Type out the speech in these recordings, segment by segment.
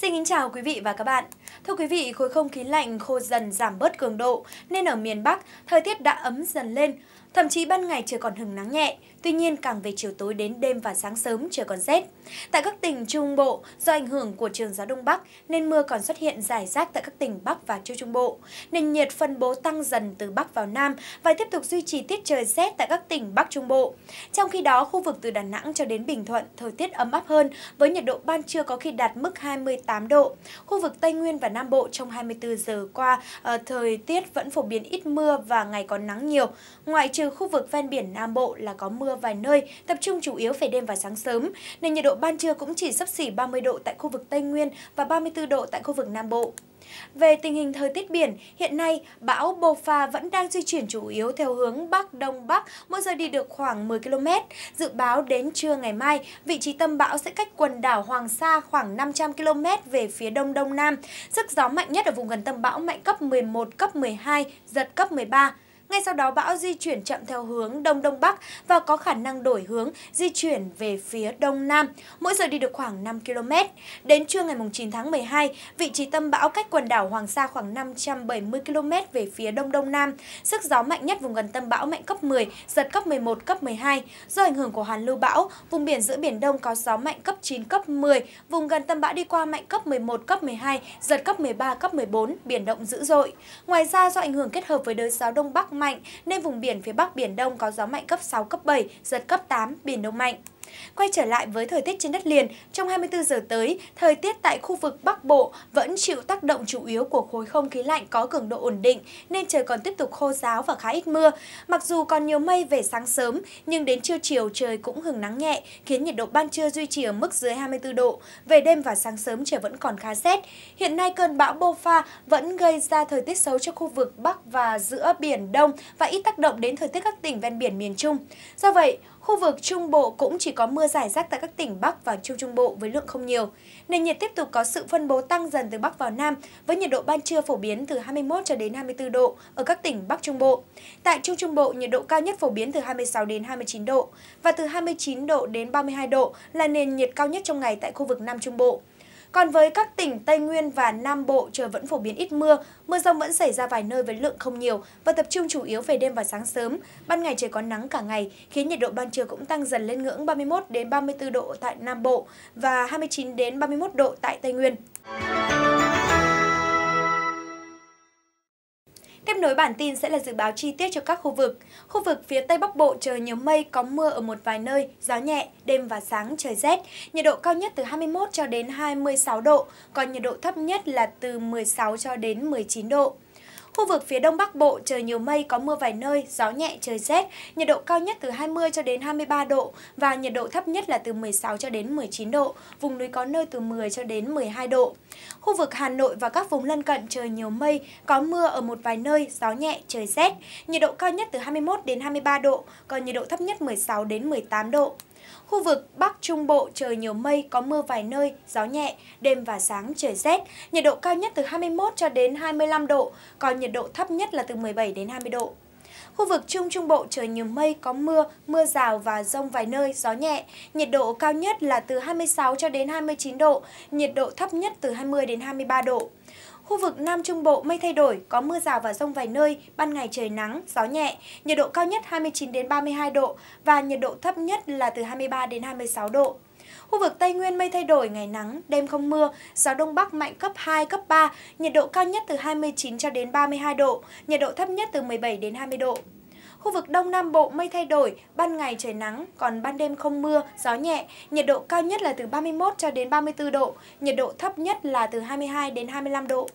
Xin kính chào quý vị và các bạn. Thưa quý vị, khối không khí lạnh khô dần giảm bớt cường độ nên ở miền Bắc thời tiết đã ấm dần lên. Thậm chí ban ngày trời còn hứng nắng nhẹ, tuy nhiên càng về chiều tối đến đêm và sáng sớm trời còn rét. Tại các tỉnh Trung Bộ, do ảnh hưởng của trường gió Đông Bắc nên mưa còn xuất hiện rải rác tại các tỉnh Bắc và Trung Trung Bộ. Nền nhiệt phân bố tăng dần từ Bắc vào Nam và tiếp tục duy trì tiết trời rét tại các tỉnh Bắc Trung Bộ. Trong khi đó, khu vực từ Đà Nẵng cho đến Bình Thuận thời tiết ấm áp hơn với nhiệt độ ban trưa có khi đạt mức 28 độ. Khu vực Tây Nguyên và Nam Bộ trong 24 giờ qua, ờ, thời tiết vẫn phổ biến ít mưa và ngày có nắng nhiều. Ngoại trừ khu vực ven biển Nam Bộ là có mưa vài nơi, tập trung chủ yếu về đêm và sáng sớm, nên nhiệt độ ban trưa cũng chỉ sấp xỉ 30 độ tại khu vực Tây Nguyên và 34 độ tại khu vực Nam Bộ. Về tình hình thời tiết biển, hiện nay bão Bofa vẫn đang di chuyển chủ yếu theo hướng Bắc Đông Bắc, mỗi giờ đi được khoảng 10 km. Dự báo đến trưa ngày mai, vị trí tâm bão sẽ cách quần đảo Hoàng Sa khoảng 500 km về phía Đông Đông Nam. Sức gió mạnh nhất ở vùng gần tâm bão mạnh cấp 11, cấp 12, giật cấp 13 ngay sau đó bão di chuyển chậm theo hướng Đông Đông Bắc và có khả năng đổi hướng di chuyển về phía Đông Nam, mỗi giờ đi được khoảng 5 km. Đến trưa ngày 9 tháng 12, vị trí tâm bão cách quần đảo Hoàng Sa khoảng 570 km về phía Đông Đông Nam. Sức gió mạnh nhất vùng gần tâm bão mạnh cấp 10, giật cấp 11, cấp 12. Do ảnh hưởng của hoàn lưu bão, vùng biển giữa Biển Đông có gió mạnh cấp 9, cấp 10, vùng gần tâm bão đi qua mạnh cấp 11, cấp 12, giật cấp 13, cấp 14, biển động dữ dội. Ngoài ra do ảnh hưởng kết hợp với đới gió Đông Bắc mạnh, nên vùng biển phía Bắc Biển Đông có gió mạnh cấp 6, cấp 7, giật cấp 8, biển động mạnh. Quay trở lại với thời tiết trên đất liền, trong 24 giờ tới, thời tiết tại khu vực Bắc Bộ vẫn chịu tác động chủ yếu của khối không khí lạnh có cường độ ổn định nên trời còn tiếp tục khô giáo và khá ít mưa. Mặc dù còn nhiều mây về sáng sớm, nhưng đến trưa chiều trời cũng hừng nắng nhẹ, khiến nhiệt độ ban trưa duy trì ở mức dưới 24 độ. Về đêm và sáng sớm trời vẫn còn khá rét. Hiện nay cơn bão Bofa vẫn gây ra thời tiết xấu cho khu vực Bắc và giữa Biển Đông và ít tác động đến thời tiết các tỉnh ven biển miền Trung. Do vậy, Khu vực Trung Bộ cũng chỉ có mưa rải rác tại các tỉnh Bắc và Trung Trung Bộ với lượng không nhiều. Nền nhiệt tiếp tục có sự phân bố tăng dần từ Bắc vào Nam với nhiệt độ ban trưa phổ biến từ 21 cho đến 24 độ ở các tỉnh Bắc Trung Bộ. Tại Trung Trung Bộ, nhiệt độ cao nhất phổ biến từ 26 đến 29 độ và từ 29 độ đến 32 độ là nền nhiệt cao nhất trong ngày tại khu vực Nam Trung Bộ. Còn với các tỉnh Tây Nguyên và Nam Bộ, trời vẫn phổ biến ít mưa, mưa rông vẫn xảy ra vài nơi với lượng không nhiều và tập trung chủ yếu về đêm và sáng sớm. Ban ngày trời có nắng cả ngày, khiến nhiệt độ ban trưa cũng tăng dần lên ngưỡng 31 đến 34 độ tại Nam Bộ và 29 đến 31 độ tại Tây Nguyên. Tiếp nối bản tin sẽ là dự báo chi tiết cho các khu vực. Khu vực phía Tây Bắc Bộ trời nhiều mây, có mưa ở một vài nơi, gió nhẹ, đêm và sáng trời rét. Nhiệt độ cao nhất từ 21 cho đến 26 độ, còn nhiệt độ thấp nhất là từ 16 cho đến 19 độ. Khu vực phía Đông Bắc Bộ trời nhiều mây có mưa vài nơi, gió nhẹ trời rét, nhiệt độ cao nhất từ 20 cho đến 23 độ và nhiệt độ thấp nhất là từ 16 cho đến 19 độ, vùng núi có nơi từ 10 cho đến 12 độ. Khu vực Hà Nội và các vùng lân cận trời nhiều mây, có mưa ở một vài nơi, gió nhẹ trời rét, nhiệt độ cao nhất từ 21 đến 23 độ, còn nhiệt độ thấp nhất 16 đến 18 độ. Khu vực Bắc Trung Bộ trời nhiều mây, có mưa vài nơi, gió nhẹ, đêm và sáng trời rét, nhiệt độ cao nhất từ 21 cho đến 25 độ, còn nhiệt độ thấp nhất là từ 17 đến 20 độ. Khu vực Trung Trung Bộ trời nhiều mây, có mưa, mưa rào và rông vài nơi, gió nhẹ. Nhiệt độ cao nhất là từ 26 cho đến 29 độ, nhiệt độ thấp nhất từ 20 đến 23 độ. Khu vực Nam Trung Bộ mây thay đổi, có mưa rào và rông vài nơi, ban ngày trời nắng, gió nhẹ, nhiệt độ cao nhất 29 đến 32 độ và nhiệt độ thấp nhất là từ 23 đến 26 độ. Khu vực Tây Nguyên mây thay đổi, ngày nắng, đêm không mưa, gió Đông Bắc mạnh cấp 2, cấp 3, nhiệt độ cao nhất từ 29 cho đến 32 độ, nhiệt độ thấp nhất từ 17 đến 20 độ. Khu vực Đông Nam Bộ mây thay đổi, ban ngày trời nắng, còn ban đêm không mưa, gió nhẹ, nhiệt độ cao nhất là từ 31 cho đến 34 độ, nhiệt độ thấp nhất là từ 22 đến 25 độ.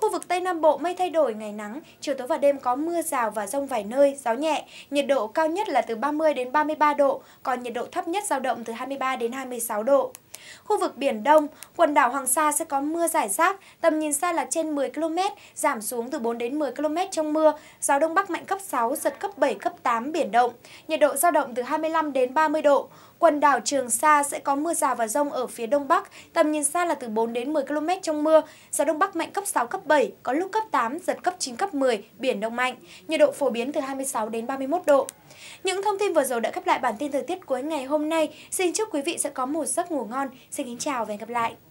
Khu vực Tây Nam Bộ mây thay đổi, ngày nắng, chiều tối và đêm có mưa rào và rông vài nơi, gió nhẹ, nhiệt độ cao nhất là từ 30 đến 33 độ, còn nhiệt độ thấp nhất dao động từ 23 đến 26 độ. Khu vực Biển Đông, quần đảo Hoàng Sa sẽ có mưa giải rác, tầm nhìn xa là trên 10 km, giảm xuống từ 4 đến 10 km trong mưa, gió Đông Bắc mạnh cấp 6, giật cấp 7, cấp 8, biển động, nhiệt độ giao động từ 25 đến 30 độ. Quần đảo Trường Sa sẽ có mưa rào và rông ở phía Đông Bắc, tầm nhìn xa là từ 4 đến 10 km trong mưa, gió Đông Bắc mạnh cấp 6, cấp 7, có lúc cấp 8, giật cấp 9, cấp 10, biển động mạnh, nhiệt độ phổ biến từ 26 đến 31 độ. Những thông tin vừa rồi đã khép lại bản tin thời tiết cuối ngày hôm nay. Xin chúc quý vị sẽ có một giấc ngủ ngon. Xin kính chào và hẹn gặp lại.